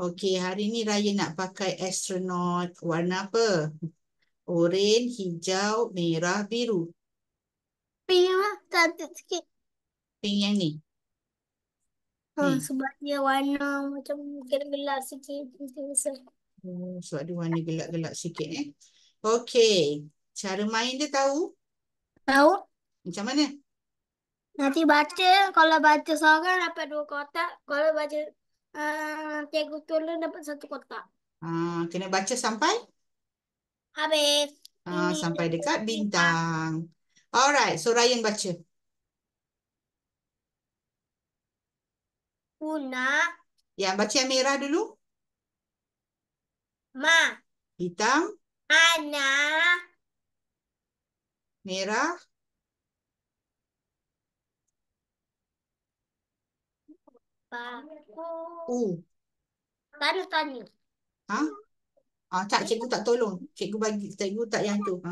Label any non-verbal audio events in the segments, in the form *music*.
Okey, hari ni Raya nak pakai astronot warna apa? Oren, hijau, merah, biru. Pink lah, cantik sikit. Pink yang ni? Oh, hmm. Sebab dia warna macam gelap-gelap sikit. Oh, sebab dia warna gelap-gelap sikit eh. Okey, cara main dia tahu? Tahu. Macam mana? Nanti baca, kalau baca seorang dapat dua kotak. Kalau baca cikgu ah, tolong dapat satu kotak. Uh, kena baca sampai? Habis. Uh, sampai dekat bintang. Alright, so Ryan baca. Una. Ya, baca yang merah dulu. Ma. Hitam. Ana. Merah. U. Oh. Tak ada tanya. Ha? Ah, tak, cikgu tak tolong. Cikgu bagi, cikgu tak yang tu. Ha.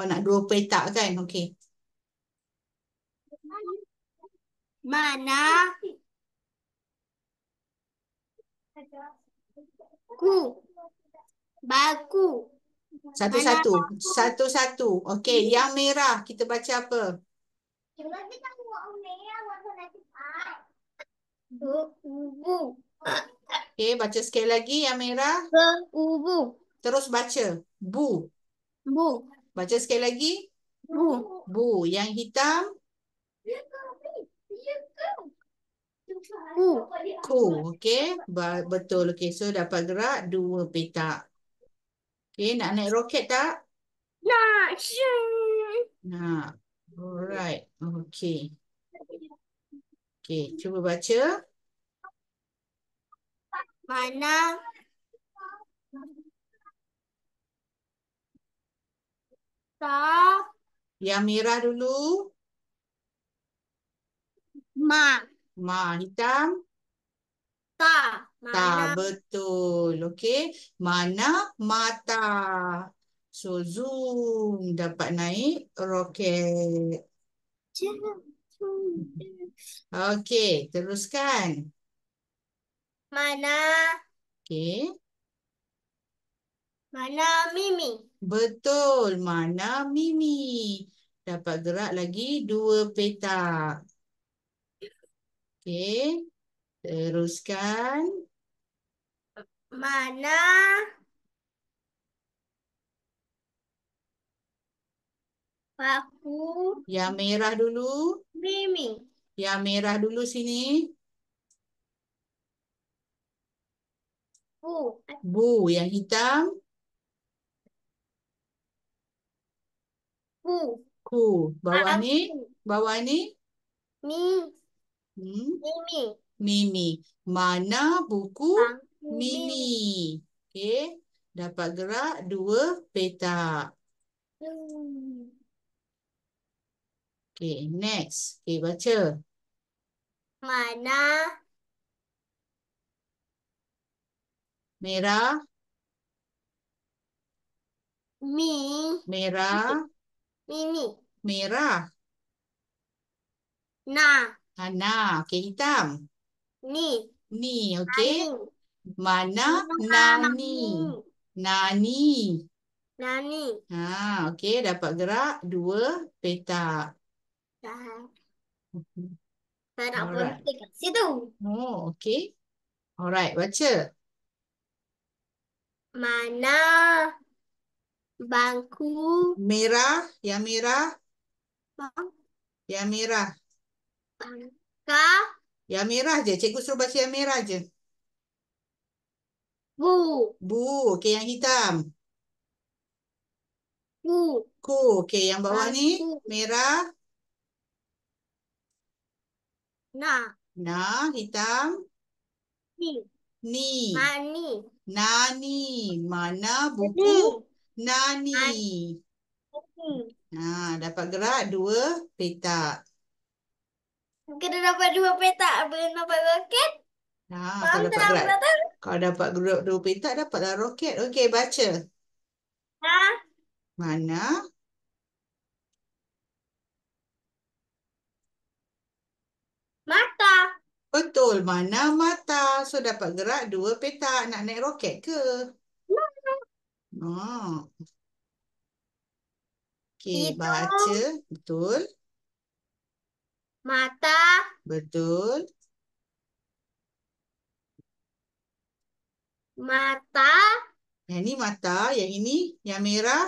Oh, nak dua petak kan? Okey. Mana? Ku. Baku. Satu-satu. Satu-satu. Okey, yang merah kita baca apa? Kita baca apa? bu, okay baca sekali lagi ya Mira. bu, Terus baca. Bu. Bu. Baca sekali lagi. Bu. Bu. Yang hitam. Bu. Ku. okay Ba betul. okay So dapat gerak dua petak. okay Nak naik roket tak? Nak. Ya, ya. Nak. Alright. okay, okay Cuba baca. Baca mana ta yang merah dulu ma ma hitam ta mana. ta betul okey mana mata so zoom dapat naik roket okey teruskan mana? Okey. Mana Mimi? Betul. Mana Mimi? Dapat gerak lagi dua petak. Okey. Teruskan. Mana? Paku. Yang merah dulu. Mimi. Yang merah dulu sini. Bu. Bu yang hitam. Bu. Ku. Bawah ni. Bawah ni. Mi. Hmm? Mimi. Mimi. Mana buku? Mimi. Mimi. Okey. Dapat gerak dua petak. Hmm. okey next. Okay, baca. Mana Merah. Mi. Merah. Mini. Merah. Na. Ha, na. Okey, hitam. Ni. Ni, okey. Mana? Nani. Nani. Nani. Ha, okay, Dapat gerak. Dua petak. Dah. Mhm. nak berhenti, kat situ. Oh, okay, Alright, baca. Baca. Mana bangku merah? Ya merah. Bang. Ya merah. Bangka. Ya merah aja, Cikgu suruh baca yang merah aja, Bu. Bu. Okey yang hitam. Bu. Ku. Okey yang bawah bangku. ni merah. Na. Na hitam. Ni. Ni. Mani. Nani. Mana buku? Nani. Ha, dapat gerak dua petak. Kena dapat dua petak. Boleh dapat roket. Ha, kalau dapat Kalau dapat dua petak, dapatlah roket. Okey, baca. Ha? Mana? Mana? Betul. Mana mata? So dapat gerak dua petak. Nak naik roket ke? No, ya. Oh. Okey, baca. Betul. Mata. Betul. Mata. Yang ini mata. Yang ini, yang merah.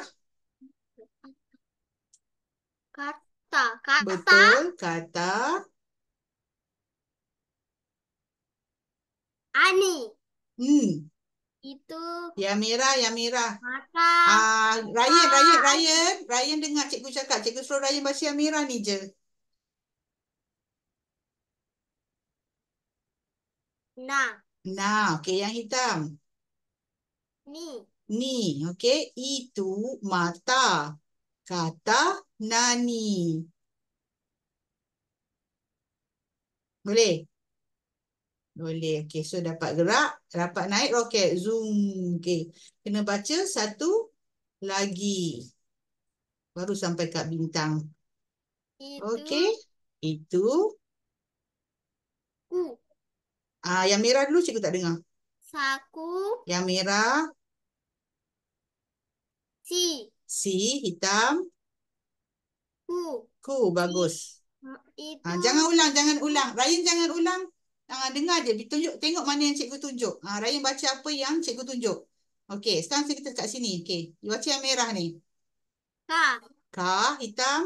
Kata. Kata. Betul. Kata. Kata. Ani. Hmm. Itu. Ya Mira, ya Mira. Maka. Ah, uh, Ryan, Ryan, Ryan, Ryan dengar cikgu cakap. Cikgu suruh Ryan baca Mira ni je. Na. Na, okey yang hitam. Ni. Ni, okey. Itu mata. Kata Nani. Boleh? Boleh. Okay. So dapat gerak. Dapat naik roket. Zoom. Okay. Kena baca satu lagi. Baru sampai kat bintang. Itu. Okay. Itu. Ku. Ah, uh, Yang merah dulu cikgu tak dengar. Saku. Yang merah. Si. Si. Hitam. Ku. Ku. Bagus. Itu. Ah, jangan ulang. Jangan ulang. Ryan jangan ulang. Ah, dengar je. Tunjuk, tengok mana yang cikgu tunjuk. Ah, Ryan baca apa yang cikgu tunjuk. Okey, sekarang kita kat sini. Okey, baca yang merah ni. Ka. Ka, hitam.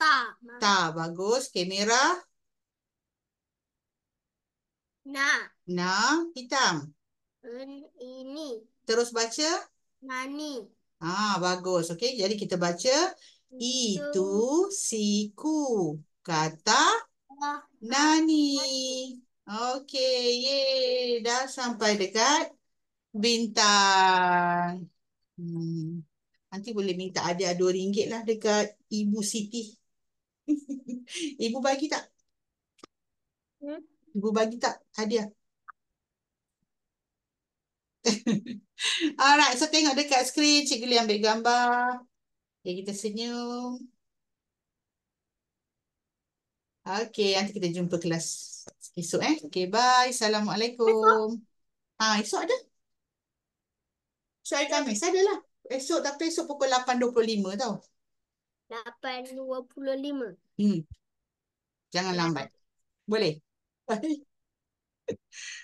Ta. Ta, bagus. Okey, merah. Na. Na, hitam. Ini. Terus baca. Nani. Ah, bagus. Okey, jadi kita baca. Itu, Itu siku. Kata. Kata. Nani. Okey, ye dah sampai dekat bintang. Hmm. Nanti boleh minta ada dua ringgit lah dekat Ibu Siti. *laughs* Ibu bagi tak? Hmm? Ibu bagi tak Ada? *laughs* Alright, so tengok dekat skrin. Cikgu Lee ambil gambar. Okay, kita senyum. Okay, nanti kita jumpa kelas esok eh. Okay, bye. Assalamualaikum. Esok. Ha, esok ada? Esok hari Khamis ada lah. Esok tapi esok pukul 8.25 tau. 8.25. Hmm. Jangan lambat. Boleh? Bye. *laughs*